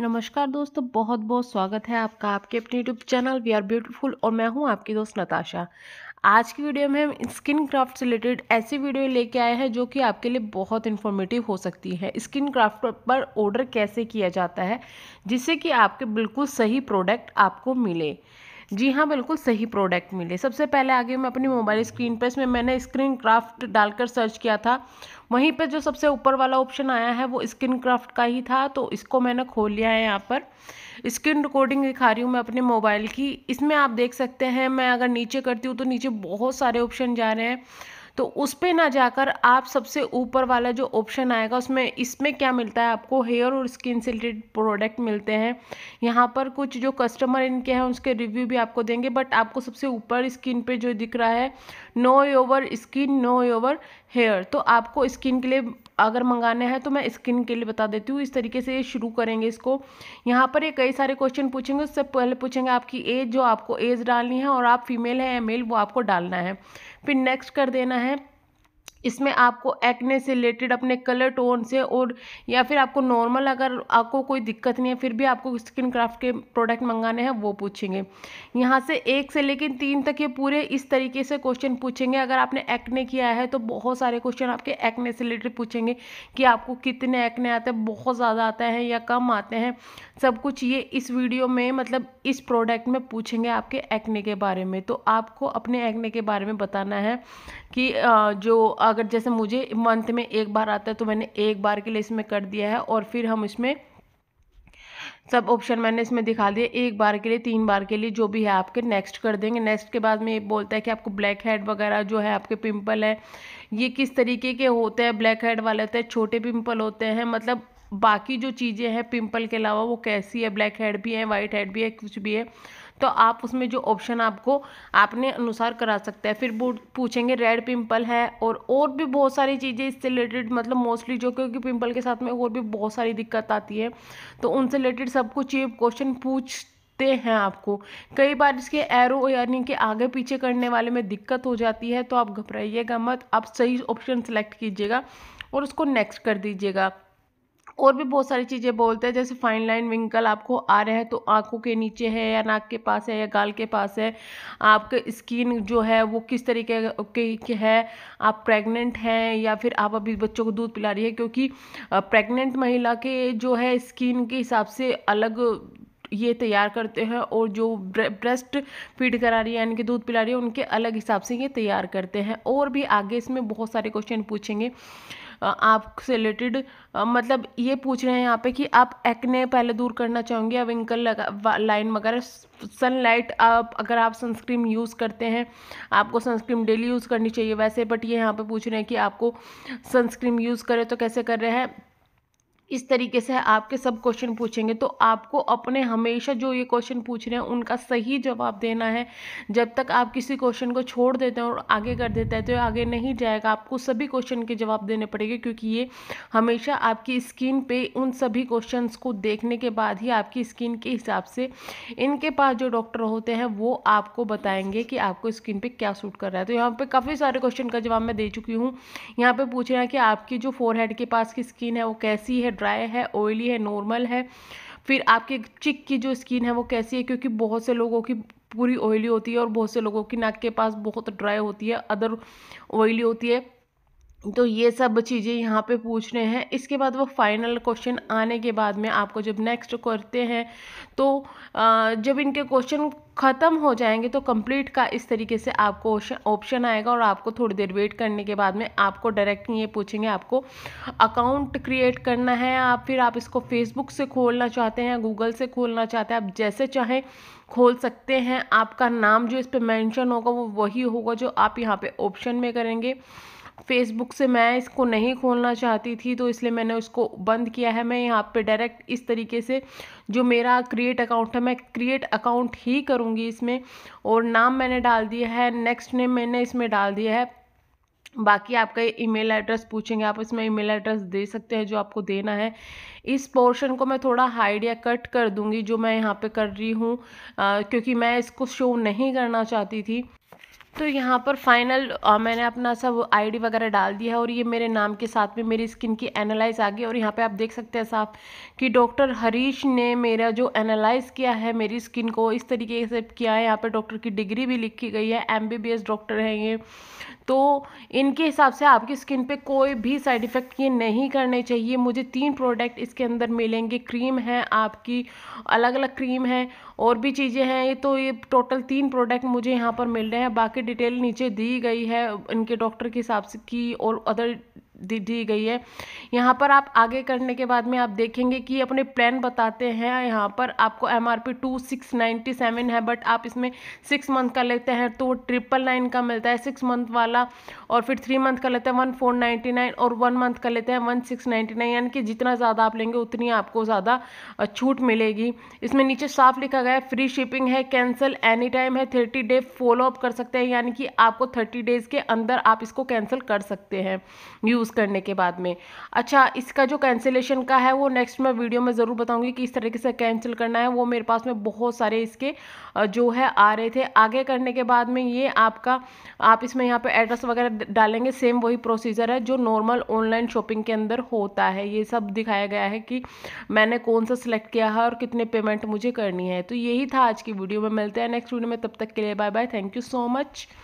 नमस्कार दोस्तों तो बहुत बहुत स्वागत है आपका आपके अपने YouTube channel we are beautiful और मैं हूं आपकी दोस्त नताशा आज की वीडियो में हम स्किन क्राफ्ट से रिलेटेड ऐसी वीडियो लेके आए हैं जो कि आपके लिए बहुत इन्फॉर्मेटिव हो सकती है स्किन क्राफ्ट पर ऑर्डर कैसे किया जाता है जिससे कि आपके बिल्कुल सही प्रोडक्ट आपको मिले जी हाँ बिल्कुल सही प्रोडक्ट मिले सबसे पहले आगे मैं अपनी मोबाइल स्क्रीन पर इसमें मैंने स्क्रीन क्राफ्ट डालकर सर्च किया था वहीं पर जो सबसे ऊपर वाला ऑप्शन आया है वो स्क्रीन क्राफ्ट का ही था तो इसको मैंने खोल लिया है यहाँ पर स्क्रीन रिकॉर्डिंग दिखा रही हूँ मैं अपने मोबाइल की इसमें आप देख सकते हैं मैं अगर नीचे करती हूँ तो नीचे बहुत सारे ऑप्शन जा रहे हैं तो उस पर ना जाकर आप सबसे ऊपर वाला जो ऑप्शन आएगा उसमें इसमें क्या मिलता है आपको हेयर और स्किन से रिलेटेड प्रोडक्ट मिलते हैं यहाँ पर कुछ जो कस्टमर इनके हैं उसके रिव्यू भी आपको देंगे बट आपको सबसे ऊपर स्किन पे जो दिख रहा है know your skin know your hair तो आपको स्किन के लिए अगर मंगाना है तो मैं स्किन के लिए बता देती हूँ इस तरीके से ये शुरू करेंगे इसको यहाँ पर ये कई सारे क्वेश्चन पूछेंगे उससे पहले पूछेंगे आपकी एज जो आपको एज डालनी है और आप फीमेल हैं या मेल वो आपको डालना है फिर नेक्स्ट कर देना है इसमें आपको एक्ने से रिलेटेड अपने कलर टोन से और या फिर आपको नॉर्मल अगर आपको कोई दिक्कत नहीं है फिर भी आपको स्किन क्राफ्ट के प्रोडक्ट मंगाने हैं वो पूछेंगे यहाँ से एक से लेकिन तीन तक ये पूरे इस तरीके से क्वेश्चन पूछेंगे अगर आपने एक्ने किया है तो बहुत सारे क्वेश्चन आपके एक्ने से रिलेटेड पूछेंगे कि आपको कितने एक्ने आते हैं बहुत ज़्यादा आते हैं या कम आते हैं सब कुछ ये इस वीडियो में मतलब इस प्रोडक्ट में पूछेंगे आपके एक्ने के बारे में तो आपको अपने एक्ने के बारे में बताना है कि जो अगर जैसे मुझे मंथ में एक बार आता है तो मैंने एक बार के लिए इसमें कर दिया है और फिर हम इसमें सब ऑप्शन मैंने इसमें दिखा दिए एक बार के लिए तीन बार के लिए जो भी है आपके नेक्स्ट कर देंगे नेक्स्ट के बाद में ये बोलता है कि आपको ब्लैक हेड वगैरह जो है आपके पिंपल है ये किस तरीके के होते हैं ब्लैक हेड वाले होते हैं छोटे पिंपल होते हैं मतलब बाकी जो चीज़ें हैं पिंपल के अलावा वो कैसी है ब्लैक हेड भी है वाइट हेड भी है कुछ भी है तो आप उसमें जो ऑप्शन आपको आपने अनुसार करा सकते हैं फिर पूछेंगे रेड पिंपल है और और भी बहुत सारी चीज़ें इससे रिलेटेड मतलब मोस्टली जो क्योंकि पिंपल के साथ में और भी बहुत सारी दिक्कत आती है तो उनसे रिलेटेड सब कुछ ये क्वेश्चन पूछ ते हैं आपको कई बार इसके एरो यानी कि आगे पीछे करने वाले में दिक्कत हो जाती है तो आप घबराइएगा मत आप सही ऑप्शन सेलेक्ट कीजिएगा और उसको नेक्स्ट कर दीजिएगा और भी बहुत सारी चीज़ें बोलते हैं जैसे फाइन लाइन विंकल आपको आ रहे हैं तो आंखों के नीचे है या नाक के पास है या गाल के पास है आपके स्किन जो है वो किस तरीके की है आप प्रेग्नेंट हैं या फिर आप अभी बच्चों को दूध पिला रही है क्योंकि प्रेग्नेंट महिला के जो है स्किन के हिसाब से अलग ये तैयार करते हैं और जो ब्रेस्ट फीड करा रही है यानी कि दूध पिला रही है उनके अलग हिसाब से ये तैयार करते हैं और भी आगे इसमें बहुत सारे क्वेश्चन पूछेंगे आपसे रिलेटेड मतलब ये पूछ रहे हैं यहाँ पे कि आप एक्ने पहले दूर करना चाहोगे या विंकल लगा लाइन वगैरह सनलाइट आप अगर आप सनस्क्रीन यूज़ करते हैं आपको सनस्क्रीन डेली यूज़ करनी चाहिए वैसे बट ये यहाँ पे पूछ रहे हैं कि आपको सनस्क्रीन यूज़ करें तो कैसे कर रहे हैं इस तरीके से आपके सब क्वेश्चन पूछेंगे तो आपको अपने हमेशा जो ये क्वेश्चन पूछ रहे हैं उनका सही जवाब देना है जब तक आप किसी क्वेश्चन को छोड़ देते हैं और आगे कर देते हैं तो आगे नहीं जाएगा आपको सभी क्वेश्चन के जवाब देने पड़ेंगे क्योंकि ये हमेशा आपकी स्क्रीन पे उन सभी क्वेश्चन को देखने के बाद ही आपकी स्किन के हिसाब से इनके पास जो डॉक्टर होते हैं वो आपको बताएंगे कि आपको स्किन पर क्या सूट कर रहा है तो यहाँ पर काफ़ी सारे क्वेश्चन का जवाब मैं दे चुकी हूँ यहाँ पर पूछ रहे हैं कि आपकी जो फोर के पास की स्किन है वो कैसी है ड्राई है ऑयली है नॉर्मल है फिर आपके चिक की जो स्किन है वो कैसी है क्योंकि बहुत से लोगों की पूरी ऑयली होती है और बहुत से लोगों की नाक के पास बहुत ड्राई होती है अदर ऑयली होती है तो ये सब चीज़ें यहाँ पे पूछने हैं इसके बाद वो फाइनल क्वेश्चन आने के बाद में आपको जब नेक्स्ट करते हैं तो जब इनके क्वेश्चन ख़त्म हो जाएंगे तो कंप्लीट का इस तरीके से आपको ऑप्शन आएगा और आपको थोड़ी देर वेट करने के बाद में आपको डायरेक्ट ये पूछेंगे आपको अकाउंट क्रिएट करना है आप फिर आप इसको फेसबुक से खोलना चाहते हैं गूगल से खोलना चाहते हैं आप जैसे चाहें खोल सकते हैं आपका नाम जो इस पर मैंशन होगा वो वही होगा जो आप यहाँ पर ऑप्शन में करेंगे फेसबुक से मैं इसको नहीं खोलना चाहती थी तो इसलिए मैंने उसको बंद किया है मैं यहाँ पे डायरेक्ट इस तरीके से जो मेरा क्रिएट अकाउंट है मैं क्रिएट अकाउंट ही करूँगी इसमें और नाम मैंने डाल दिया है नेक्स्ट नेम मैंने इसमें डाल दिया है बाकी आपका ईमेल एड्रेस पूछेंगे आप इसमें ईमेल एड्रेस दे सकते हैं जो आपको देना है इस पोर्शन को मैं थोड़ा हाइड या कट कर दूंगी जो मैं यहाँ पे कर रही हूँ क्योंकि मैं इसको शो नहीं करना चाहती थी तो यहाँ पर फाइनल मैंने अपना सब आईडी वगैरह डाल दिया है और ये मेरे नाम के साथ में मेरी स्किन की एनालाइज आ गई और यहाँ पे आप देख सकते हैं साहब कि डॉक्टर हरीश ने मेरा जो एनालाइज़ किया है मेरी स्किन को इस तरीके से किया है यहाँ पे डॉक्टर की डिग्री भी लिखी गई है एम डॉक्टर हैं ये तो इनके हिसाब से आपकी स्किन पर कोई भी साइड इफ़ेक्ट ये नहीं करने चाहिए मुझे तीन प्रोडक्ट इसके अंदर मिलेंगे क्रीम है आपकी अलग अलग क्रीम है और भी चीज़ें हैं ये तो ये टोटल तीन प्रोडक्ट मुझे यहाँ पर मिल रहे हैं बाकी डिटेल नीचे दी गई है इनके डॉक्टर के हिसाब से की और अदर दी दी गई है यहाँ पर आप आगे करने के बाद में आप देखेंगे कि अपने प्लान बताते हैं यहाँ पर आपको M R P two six ninety seven है बट आप इसमें सिक्स मंथ का लेते हैं तो ट्रिपल नाइन का मिलता है सिक्स मंथ वाला और फिर थ्री मंथ का लेते हैं वन फोर नाइन्टी नाइन और वन मंथ का लेते हैं वन सिक्स नाइन्टी नाइन यानी कि जितना ज़्यादा आप लेंगे उतनी आपको ज़्यादा छूट मिलेगी इसमें नीचे साफ लिखा गया है फ्री शिपिंग है कैंसिल एनी टाइम है थर्टी डे फॉलो अप कर सकते हैं यानी कि आपको थर्टी डेज़ के अंदर आप इसको कैंसिल कर सकते हैं यूज़ यूज़ करने के बाद में अच्छा इसका जो कैंसिलेशन का है वो नेक्स्ट मैं वीडियो में ज़रूर बताऊँगी कि इस तरीके से कैंसिल करना है वो मेरे पास में बहुत सारे इसके जो है आ रहे थे आगे करने के बाद में ये आपका आप इसमें यहाँ पर एड्रेस वगैरह डालेंगे सेम वही प्रोसीजर है जो नॉर्मल ऑनलाइन शॉपिंग के अंदर होता है ये सब दिखाया गया है कि मैंने कौन सा सिलेक्ट किया है और कितने पेमेंट मुझे करनी है तो यही था आज की वीडियो में मिलते हैं नेक्स्ट वीडियो में तब तक के लिए bye bye thank you so much